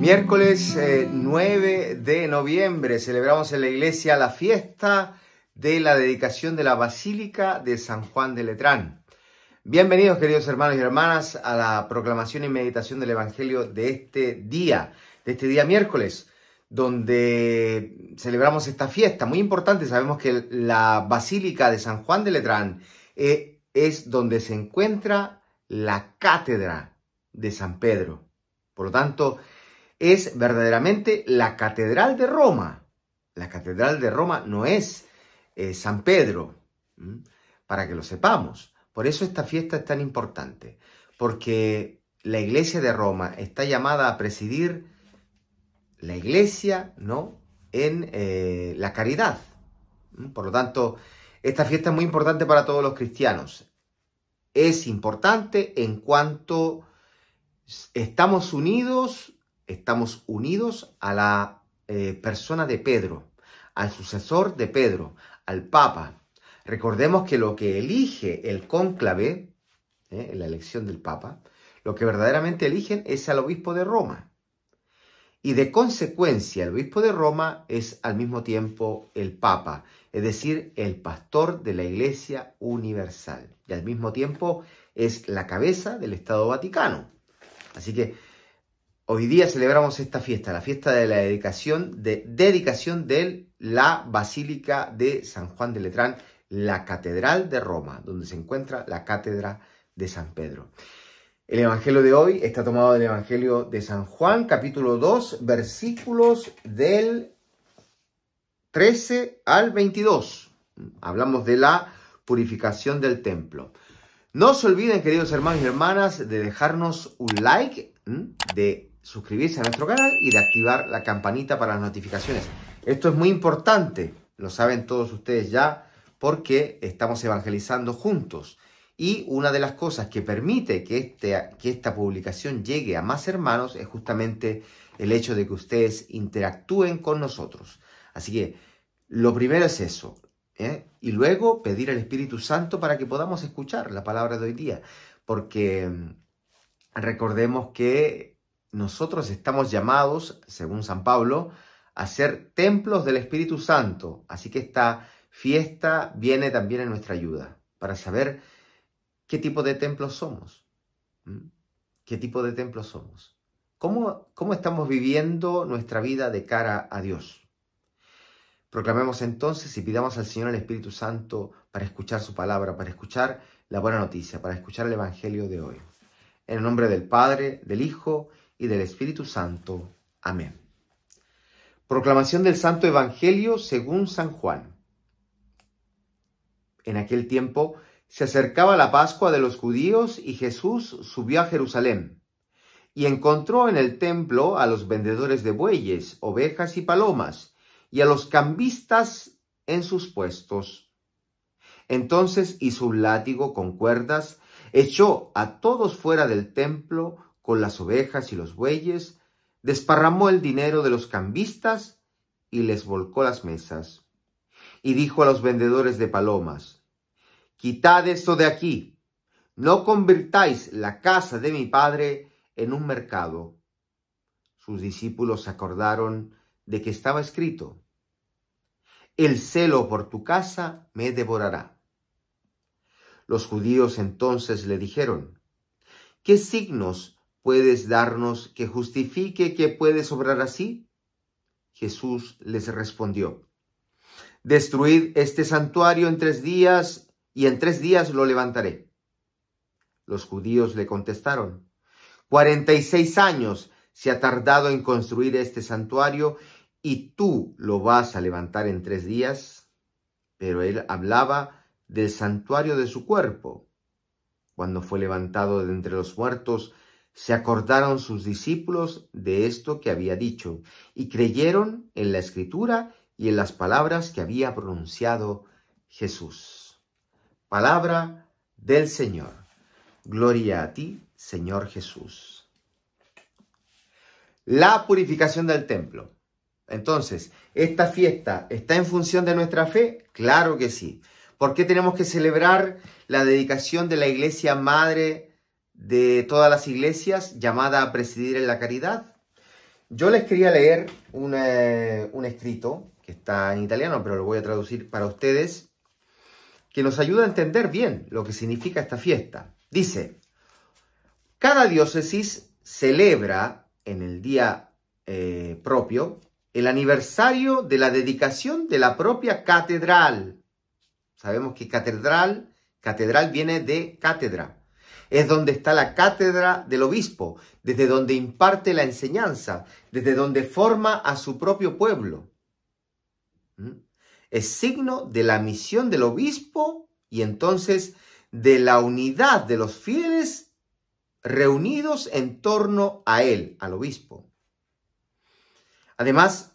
Miércoles 9 eh, de noviembre celebramos en la iglesia la fiesta de la dedicación de la Basílica de San Juan de Letrán. Bienvenidos queridos hermanos y hermanas a la proclamación y meditación del Evangelio de este día, de este día miércoles, donde celebramos esta fiesta muy importante. Sabemos que la Basílica de San Juan de Letrán eh, es donde se encuentra la cátedra de San Pedro. Por lo tanto, es verdaderamente la Catedral de Roma. La Catedral de Roma no es eh, San Pedro, para que lo sepamos. Por eso esta fiesta es tan importante, porque la Iglesia de Roma está llamada a presidir la Iglesia, ¿no? En eh, la caridad. Por lo tanto, esta fiesta es muy importante para todos los cristianos. Es importante en cuanto estamos unidos Estamos unidos a la eh, persona de Pedro, al sucesor de Pedro, al Papa. Recordemos que lo que elige el cónclave, eh, la elección del Papa, lo que verdaderamente eligen es al obispo de Roma. Y de consecuencia, el obispo de Roma es al mismo tiempo el Papa, es decir, el pastor de la Iglesia Universal. Y al mismo tiempo es la cabeza del Estado Vaticano. Así que Hoy día celebramos esta fiesta, la fiesta de la dedicación, de, dedicación la Basílica de San Juan de Letrán, la Catedral de Roma, donde se encuentra la Cátedra de San Pedro. El Evangelio de hoy está tomado del Evangelio de San Juan, capítulo 2, versículos del 13 al 22. Hablamos de la purificación del templo. No se olviden, queridos hermanos y hermanas, de dejarnos un like, de suscribirse a nuestro canal y de activar la campanita para las notificaciones. Esto es muy importante, lo saben todos ustedes ya, porque estamos evangelizando juntos. Y una de las cosas que permite que, este, que esta publicación llegue a más hermanos es justamente el hecho de que ustedes interactúen con nosotros. Así que lo primero es eso. ¿eh? Y luego pedir al Espíritu Santo para que podamos escuchar la palabra de hoy día. Porque mm, recordemos que nosotros estamos llamados, según San Pablo, a ser templos del Espíritu Santo. Así que esta fiesta viene también en nuestra ayuda para saber qué tipo de templos somos. ¿Qué tipo de templos somos? ¿Cómo, ¿Cómo estamos viviendo nuestra vida de cara a Dios? Proclamemos entonces y pidamos al Señor el Espíritu Santo para escuchar su palabra, para escuchar la buena noticia, para escuchar el Evangelio de hoy. En el nombre del Padre, del Hijo, y del Espíritu Santo. Amén. Proclamación del Santo Evangelio según San Juan. En aquel tiempo se acercaba la Pascua de los judíos y Jesús subió a Jerusalén y encontró en el templo a los vendedores de bueyes, ovejas y palomas y a los cambistas en sus puestos. Entonces y su látigo con cuerdas, echó a todos fuera del templo, con las ovejas y los bueyes, desparramó el dinero de los cambistas y les volcó las mesas. Y dijo a los vendedores de palomas, Quitad esto de aquí, no convirtáis la casa de mi padre en un mercado. Sus discípulos acordaron de que estaba escrito, El celo por tu casa me devorará. Los judíos entonces le dijeron, ¿qué signos puedes darnos que justifique que puedes obrar así? Jesús les respondió, Destruid este santuario en tres días y en tres días lo levantaré. Los judíos le contestaron, Cuarenta y seis años se ha tardado en construir este santuario y tú lo vas a levantar en tres días. Pero él hablaba del santuario de su cuerpo. Cuando fue levantado de entre los muertos, se acordaron sus discípulos de esto que había dicho, y creyeron en la escritura y en las palabras que había pronunciado Jesús. Palabra del Señor. Gloria a ti, Señor Jesús. La purificación del templo. Entonces, ¿esta fiesta está en función de nuestra fe? Claro que sí. ¿Por qué tenemos que celebrar la dedicación de la iglesia madre de todas las iglesias llamada a presidir en la caridad. Yo les quería leer un, escrito que está en italiano, pero lo voy a traducir para ustedes, que nos ayuda a entender bien lo que significa esta fiesta. Dice, cada diócesis celebra en el día eh, propio el aniversario de la dedicación de la propia catedral. Sabemos que catedral, catedral viene de cátedra es donde está la cátedra del obispo, desde donde imparte la enseñanza, desde donde forma a su propio pueblo. ¿Mm? Es signo de la misión del obispo y entonces de la unidad de los fieles reunidos en torno a él, al obispo. Además,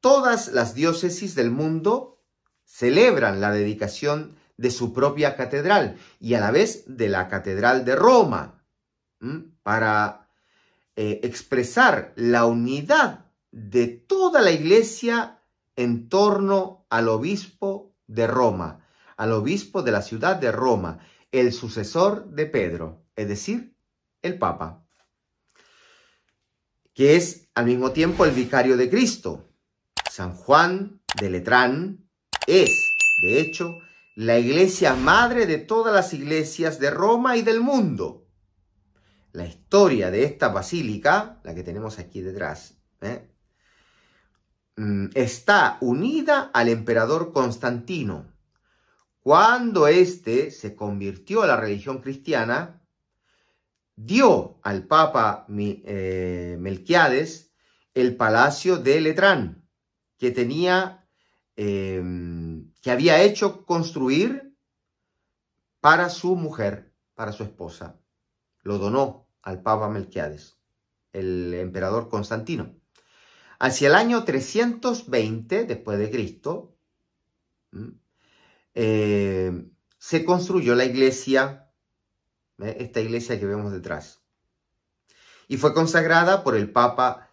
todas las diócesis del mundo celebran la dedicación de su propia catedral y a la vez de la Catedral de Roma, para eh, expresar la unidad de toda la iglesia en torno al obispo de Roma, al obispo de la ciudad de Roma, el sucesor de Pedro, es decir, el Papa, que es al mismo tiempo el vicario de Cristo. San Juan de Letrán es, de hecho, la iglesia madre de todas las iglesias de Roma y del mundo. La historia de esta basílica, la que tenemos aquí detrás, ¿eh? mm, está unida al emperador Constantino. Cuando éste se convirtió a la religión cristiana, dio al papa eh, Melquiades el palacio de Letrán, que tenía em, que había hecho construir para su mujer, para su esposa. Lo donó al Papa Melquiades, el emperador Constantino. Hacia el año 320 después de Cristo, eh, se construyó la iglesia, ¿eh? esta iglesia que vemos detrás, y fue consagrada por el Papa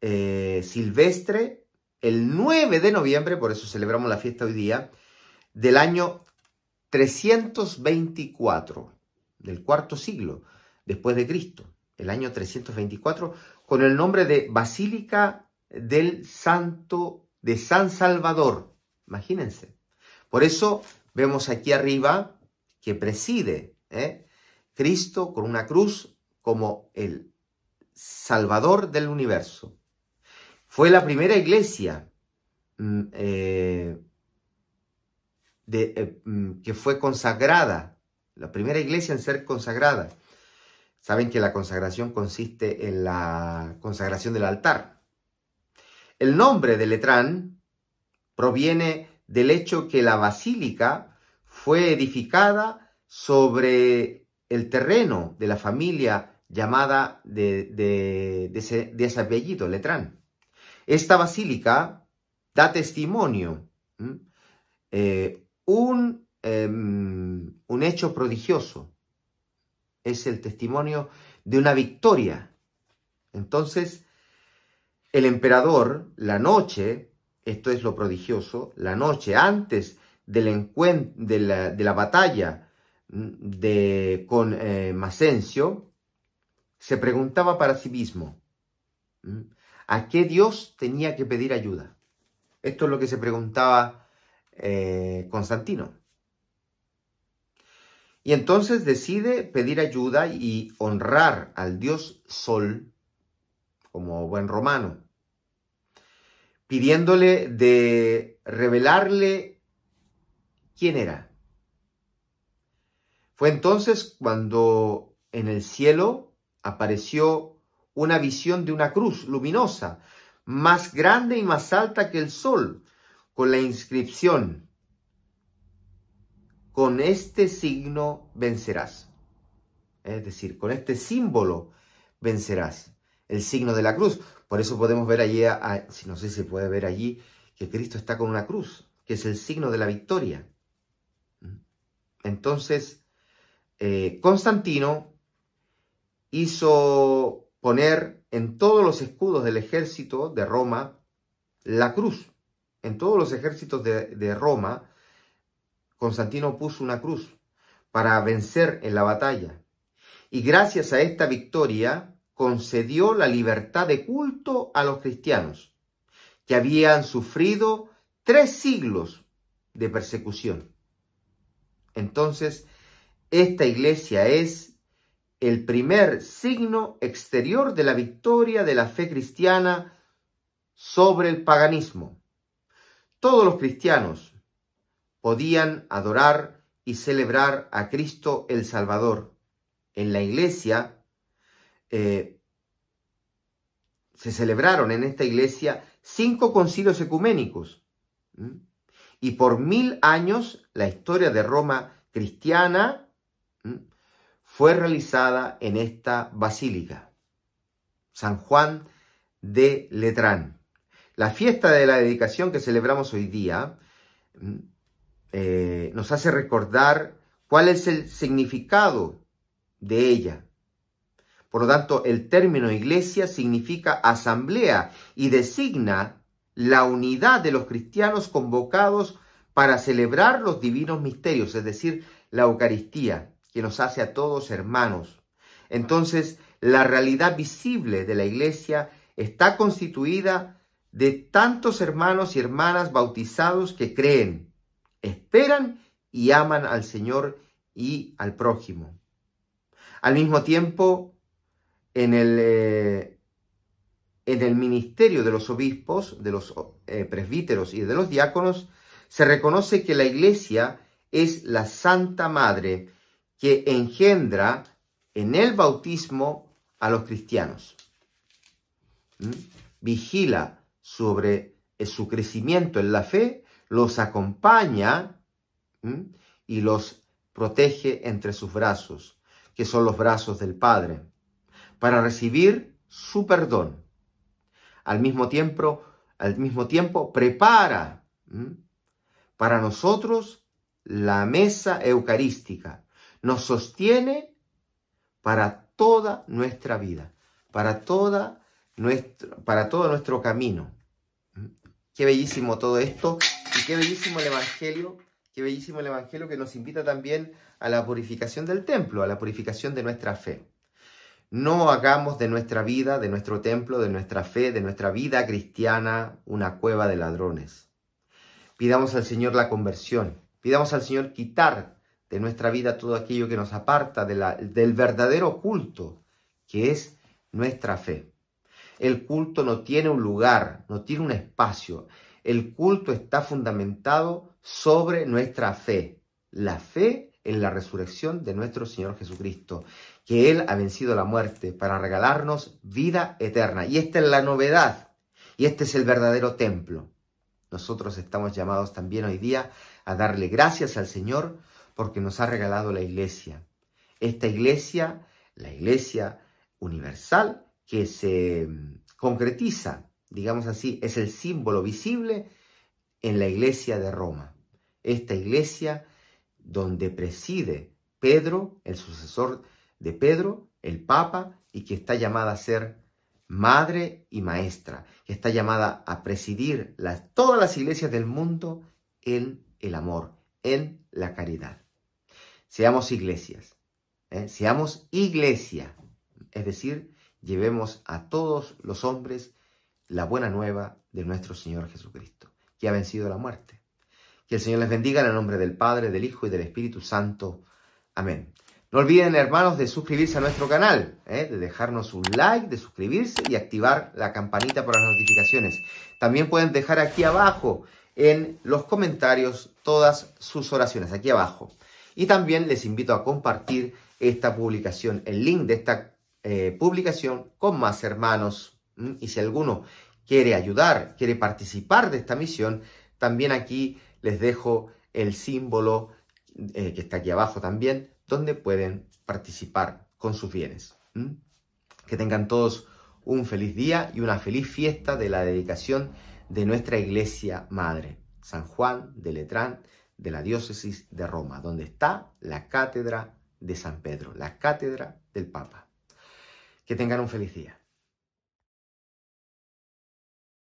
eh, Silvestre el 9 de noviembre, por eso celebramos la fiesta hoy día, del año 324, del cuarto siglo después de Cristo, el año 324, con el nombre de Basílica del Santo de San Salvador. Imagínense. Por eso vemos aquí arriba que preside ¿eh? Cristo con una cruz como el Salvador del universo. Fue la primera iglesia mm, eh, eh, mm, que fue consagrada, la primera iglesia en ser consagrada. Saben que la consagración consiste en la consagración del altar. El nombre de Letrán proviene del hecho que la basílica fue edificada sobre el terreno de la familia llamada de, ese, de ese apellido, Letrán. Esta basílica da testimonio, eh, em, un, hecho prodigioso, es el testimonio de una victoria. Entonces, el emperador, la noche, esto es lo prodigioso, la noche antes del de, la, de la batalla de, con eh, Masencio, se preguntaba para sí mismo, ¿A qué Dios tenía que pedir ayuda? Esto es lo que se preguntaba eh, Constantino. Y entonces decide pedir ayuda y honrar al dios Sol como buen romano, pidiéndole de revelarle quién era. Fue entonces cuando en el cielo apareció una visión de una cruz luminosa, más grande y más alta que el sol, con la inscripción, con este signo vencerás. Es decir, con este símbolo vencerás, el signo de la cruz. Por eso podemos ver allí, si no sé si se puede ver allí, que Cristo está con una cruz, que es el signo de la victoria. Entonces, eh, Constantino hizo poner en todos los escudos del ejército de Roma la cruz. En todos los ejércitos de, de Roma, Constantino puso una cruz para vencer en la batalla. Y gracias a esta victoria concedió la libertad de culto a los cristianos, que habían sufrido tres siglos de persecución. Entonces, esta iglesia es el primer signo exterior de la victoria de la fe cristiana sobre el paganismo. Todos los cristianos podían adorar y celebrar a Cristo el Salvador. En la iglesia eh, se celebraron en esta iglesia cinco concilios ecuménicos. Y por mil años la historia de Roma cristiana fue realizada en esta basílica, San Juan de Letrán. La fiesta de la dedicación que celebramos hoy día mm, eh, nos hace recordar cuál es el significado de ella. Por lo tanto, el término iglesia significa asamblea y designa la unidad de los cristianos convocados para celebrar los divinos misterios, es decir, la Eucaristía que nos hace a todos hermanos. Entonces, la realidad visible de la iglesia está constituida de tantos hermanos y hermanas bautizados que creen, esperan y aman al Señor y al prójimo. Al mismo tiempo, en el, eh, en el ministerio de los obispos, de los eh, presbíteros y de los diáconos, se reconoce que la iglesia es la Santa Madre que engendra en el bautismo a los cristianos. ¿Mm? Vigila sobre eh, su crecimiento en la fe, los acompaña ¿Mm? y los protege entre sus brazos, que son los brazos del Padre, para recibir su perdón. Al mismo tiempo, al mismo tiempo prepara ¿Mm? para nosotros la mesa eucarística, nos sostiene para toda nuestra vida, para, toda nuestro, para todo nuestro camino. Qué bellísimo todo esto y qué bellísimo el Evangelio, qué bellísimo el Evangelio que nos invita también a la purificación del templo, a la purificación de nuestra fe. No hagamos de nuestra vida, de nuestro templo, de nuestra fe, de nuestra vida cristiana una cueva de ladrones. Pidamos al Señor la conversión. Pidamos al Señor quitar de nuestra vida todo aquello que nos aparta del verdadero culto, que es nuestra fe. El culto no tiene un lugar, no tiene un espacio. El culto está fundamentado sobre nuestra fe. La fe en la resurrección de nuestro Señor Jesucristo, que Él ha vencido la muerte para regalarnos vida eterna. Y esta es la novedad, y este es el verdadero templo. Nosotros estamos llamados también hoy día a darle gracias al Señor porque nos ha regalado la iglesia. Esta iglesia, la iglesia universal, que se mm, concretiza, digamos así, es el símbolo visible en la iglesia de Roma. Esta iglesia donde preside Pedro, el sucesor de Pedro, el Papa, y que está llamada a ser madre y maestra, que está llamada a presidir todas las iglesias del mundo en el amor, en la caridad. Seamos iglesias. ¿eh? Seamos iglesia. Es decir, llevemos a todos los hombres la buena nueva de nuestro Señor Jesucristo, que ha vencido la muerte. Que el Señor les bendiga en el nombre del Padre, del Hijo y del Espíritu Santo. Amén. No olviden, hermanos, de suscribirse a nuestro canal, ¿eh? de dejarnos un like, de suscribirse y activar la campanita para las notificaciones. También pueden dejar aquí abajo en los comentarios todas sus oraciones, aquí abajo. Y también les invito a compartir esta publicación, el link de esta eh, publicación con más hermanos. Y si alguno quiere ayudar, quiere participar de esta misión, también aquí les dejo el símbolo eh, que está aquí abajo también, donde pueden participar con sus bienes. Que tengan todos un feliz día y una feliz fiesta de la dedicación de nuestra Iglesia Madre, San Juan de Letrán de la diócesis de Roma, donde está la cátedra de San Pedro, la cátedra del Papa. Que tengan un feliz día.